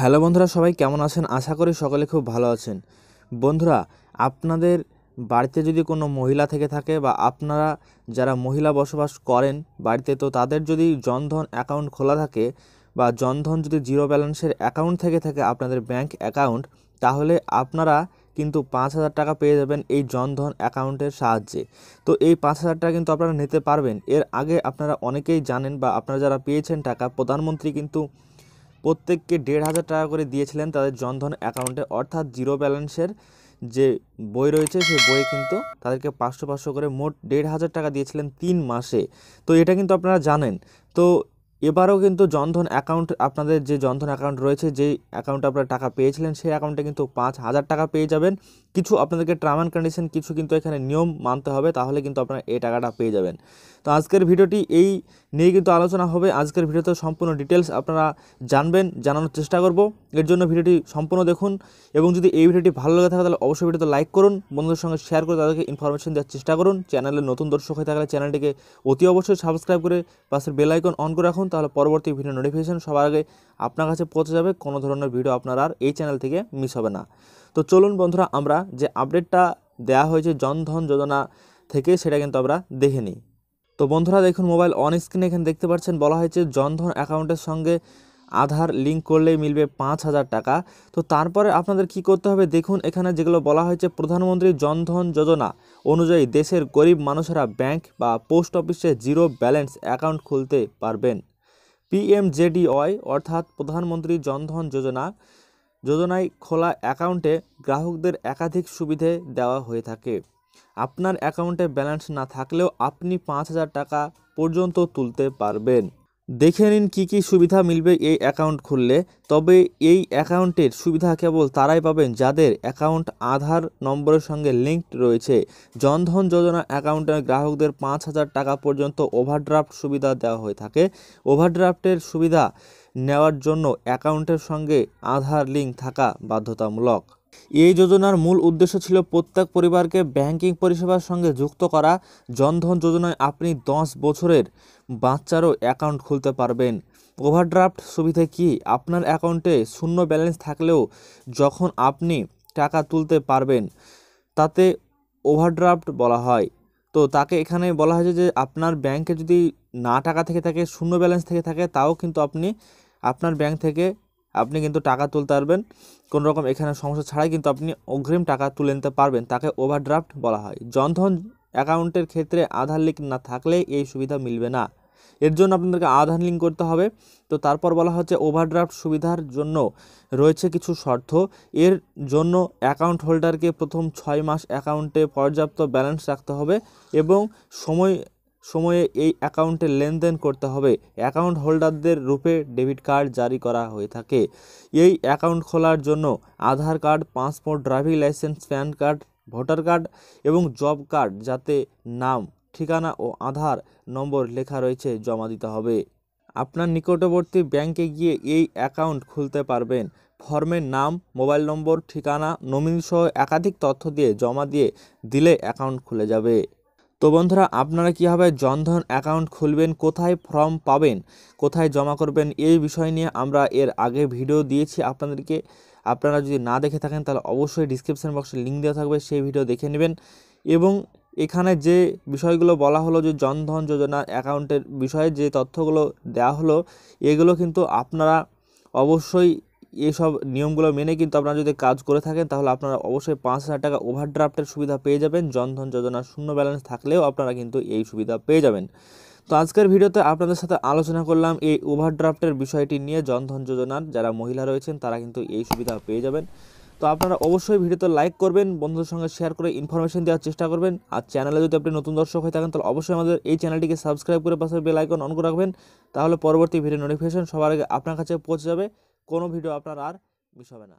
hello বন্ধুরা সবাই কেমন আছেন আশা করি সকলে খুব ভালো আছেন বন্ধুরা আপনাদের বাড়িতে যদি কোনো মহিলা থেকে থাকে বা আপনারা যারা মহিলা বসবাস করেন বাড়িতে তো তাদের যদি জনধন অ্যাকাউন্ট খোলা থাকে বা জনধন যদি জিরো ব্যালেন্সের অ্যাকাউন্ট থেকে থাকে আপনাদের ব্যাংক অ্যাকাউন্ট তাহলে আপনারা কিন্তু পাঁচ হাজার টাকা পেয়ে যাবেন এই জনধন অ্যাকাউন্টের সাহায্যে তো এই পাঁচ হাজার টাকা কিন্তু আপনারা নিতে পারবেন এর আগে আপনারা অনেকেই জানেন বা আপনারা যারা পেয়েছেন টাকা প্রধানমন্ত্রী কিন্তু প্রত্যেককে দেড় হাজার টাকা করে দিয়েছিলেন তাদের জনধন অ্যাকাউন্টে অর্থাৎ জিরো ব্যালেন্সের যে বই রয়েছে সেই বই কিন্তু তাদেরকে পাঁচশো পাঁচশো করে মোট দেড় হাজার টাকা দিয়েছিলেন তিন মাসে তো এটা কিন্তু আপনারা জানেন তো এবারও কিন্তু জনধন অ্যাকাউন্ট আপনাদের যে জনধন অ্যাকাউন্ট রয়েছে যেই অ্যাকাউন্টে আপনারা টাকা পেয়েছিলেন সেই অ্যাকাউন্টে কিন্তু পাঁচ হাজার টাকা পেয়ে যাবেন কিছু আপনাদেরকে টার্ম অ্যান্ড কন্ডিশন কিছু কিন্তু এখানে নিয়ম মানতে হবে তাহলে কিন্তু আপনারা এই টাকাটা পেয়ে যাবেন তো আজকের ভিডিওটি এই নিয়ে কিন্তু আলোচনা হবে আজকের ভিডিওতে সম্পূর্ণ ডিটেলস আপনারা জানবেন জানানোর চেষ্টা করব এর জন্য ভিডিওটি সম্পূর্ণ দেখুন এবং যদি এই ভিডিওটি ভালো লাগে থাকে তাহলে অবশ্যই ভিডিওতে লাইক করুন বন্ধুদের সঙ্গে শেয়ার করে তাদেরকে ইনফরমেশন দেওয়ার চেষ্টা করুন চ্যানেলে নতুন দর্শক হয়ে থাকলে চ্যানেলটিকে অতি অবশ্যই সাবস্ক্রাইব করে পাশের বেলাইকন অন করে রাখুন তাহলে পরবর্তী ভিডিও নোটিফিকেশান সবার আগে আপনার কাছে পৌঁছে যাবে কোনো ধরনের ভিডিও আপনার আর এই চ্যানেল থেকে মিস হবে না তো চলুন বন্ধুরা আমরা যে আপডেটটা দেয়া হয়েছে জনধন যোজনা থেকে সেটা কিন্তু আমরা দেখে নিই তো বন্ধুরা দেখুন মোবাইল অন স্ক্রিনে এখানে দেখতে পাচ্ছেন বলা হয়েছে জনধন অ্যাকাউন্টের সঙ্গে আধার লিঙ্ক করলেই মিলবে পাঁচ হাজার টাকা তো তারপরে আপনাদের কি করতে হবে দেখুন এখানে যেগুলো বলা হয়েছে প্রধানমন্ত্রী জনধন যোজনা অনুযায়ী দেশের গরিব মানুষেরা ব্যাংক বা পোস্ট অফিসে জিরো ব্যালেন্স অ্যাকাউন্ট খুলতে পারবেন পিএমজেডিওয়াই অর্থাৎ প্রধানমন্ত্রী জনধন যোজনা যোজনায় খোলা অ্যাকাউন্টে গ্রাহকদের একাধিক সুবিধে দেওয়া হয়ে থাকে আপনার অ্যাকাউন্টে ব্যালেন্স না থাকলেও আপনি পাঁচ হাজার টাকা পর্যন্ত তুলতে পারবেন দেখে নিন কী কী সুবিধা মিলবে এই অ্যাকাউন্ট খুললে তবে এই অ্যাকাউন্টের সুবিধা কেবল তারাই পাবেন যাদের অ্যাকাউন্ট আধার নম্বরের সঙ্গে লিঙ্কড রয়েছে জনধন যোজনা অ্যাকাউন্টের গ্রাহকদের পাঁচ হাজার টাকা পর্যন্ত ওভারড্রাফট সুবিধা দেওয়া হয়ে থাকে ওভারড্রাফটের সুবিধা নেওয়ার জন্য অ্যাকাউন্টের সঙ্গে আধার লিঙ্ক থাকা বাধ্যতামূলক এই যোজনার মূল উদ্দেশ্য ছিল প্রত্যেক পরিবারকে ব্যাংকিং পরিষেবার সঙ্গে যুক্ত করা জনধন যোজনায় আপনি দশ বছরের বাচ্চারও অ্যাকাউন্ট খুলতে পারবেন ওভারড্রাফট সুবিধে কি আপনার অ্যাকাউন্টে শূন্য ব্যালেন্স থাকলেও যখন আপনি টাকা তুলতে পারবেন তাতে ওভারড্রাফট বলা হয় তো তাকে এখানে বলা হয়েছে যে আপনার ব্যাংকে যদি না টাকা থেকে থাকে শূন্য ব্যালেন্স থেকে থাকে তাও কিন্তু আপনি আপনার ব্যাংক থেকে আপনি কিন্তু টাকা তুলতে পারবেন কোনো রকম এখানে সমস্যা ছাড়াই কিন্তু আপনি অগ্রিম টাকা তুলে নিতে পারবেন তাকে ওভারড্রাফট বলা হয় জনধন অ্যাকাউন্টের ক্ষেত্রে আধার লিঙ্ক না থাকলে এই সুবিধা মিলবে না এর জন্য আপনাদেরকে আধার লিঙ্ক করতে হবে তো তারপর বলা হচ্ছে ওভারড্রাফট সুবিধার জন্য রয়েছে কিছু শর্ত এর জন্য অ্যাকাউন্ট হোল্ডারকে প্রথম ছয় মাস অ্যাকাউন্টে পর্যাপ্ত ব্যালেন্স রাখতে হবে এবং সময় সময়ে এই অ্যাকাউন্টে লেনদেন করতে হবে অ্যাকাউন্ট হোল্ডারদের রূপে ডেবিট কার্ড জারি করা হয়ে থাকে এই অ্যাকাউন্ট খোলার জন্য Aadhaar card passport driving license PAN card voter card এবং জব কার্ড যাতে নাম ঠিকানা ও আধার নম্বর লেখা রয়েছে জমা দিতে হবে আপনার নিকটবর্তী ব্যাংকে গিয়ে এই অ্যাকাউন্ট খুলতে পারবেন ফর্মের নাম মোবাইল নম্বর ঠিকানা নমিনি সহ একাধিক তথ্য দিয়ে জমা দিয়ে দিলে অ্যাকাউন্ট খুলে যাবে তো বন্ধুরা আপনারা কীভাবে জনধন অ্যাকাউন্ট খুলবেন কোথায় ফর্ম পাবেন কোথায় জমা করবেন এই বিষয় নিয়ে আমরা এর আগে ভিডিও দিয়েছি আপনাদেরকে আপনারা যদি না দেখে থাকেন তাহলে অবশ্যই ডিসক্রিপশান বক্সে লিঙ্ক দেওয়া থাকবে সেই ভিডিও দেখে নেবেন এবং এখানে যে বিষয়গুলো বলা হলো যে জনধন যোজনা অ্যাকাউন্টের বিষয়ে যে তথ্যগুলো দেওয়া হলো এগুলো কিন্তু আপনারা অবশ্যই এইসব নিয়মগুলো মেনে কিন্তু আপনারা যদি কাজ করে থাকেন তাহলে আপনারা অবশ্যই পাঁচ হাজার টাকা ওভারড্রাফটের সুবিধা পেয়ে যাবেন জনধন যোজনা শূন্য ব্যালেন্স থাকলেও আপনারা কিন্তু এই সুবিধা পেয়ে যাবেন তো আজকের ভিডিওতে আপনাদের সাথে আলোচনা করলাম এই ওভারড্রাফ্টের বিষয়টি নিয়ে জনধন যোজনার যারা মহিলা রয়েছেন তারা কিন্তু এই সুবিধা পেয়ে যাবেন তো আপনারা অবশ্যই ভিডিওতে লাইক করবেন বন্ধুদের সঙ্গে শেয়ার করে ইনফরমেশন দেওয়ার চেষ্টা করবেন আর চ্যানেলে যদি আপনি নতুন দর্শক হয়ে থাকেন তাহলে অবশ্যই আমাদের এই চ্যানেলটিকে সাবস্ক্রাইব করে পাশে বেল আইকন অন করে রাখবেন তাহলে পরবর্তী ভিডিও নোটিফিকেশন সবার আগে আপনার কাছে পৌঁছে যাবে কোনো ভিডিও আপনার আর মিস হবে না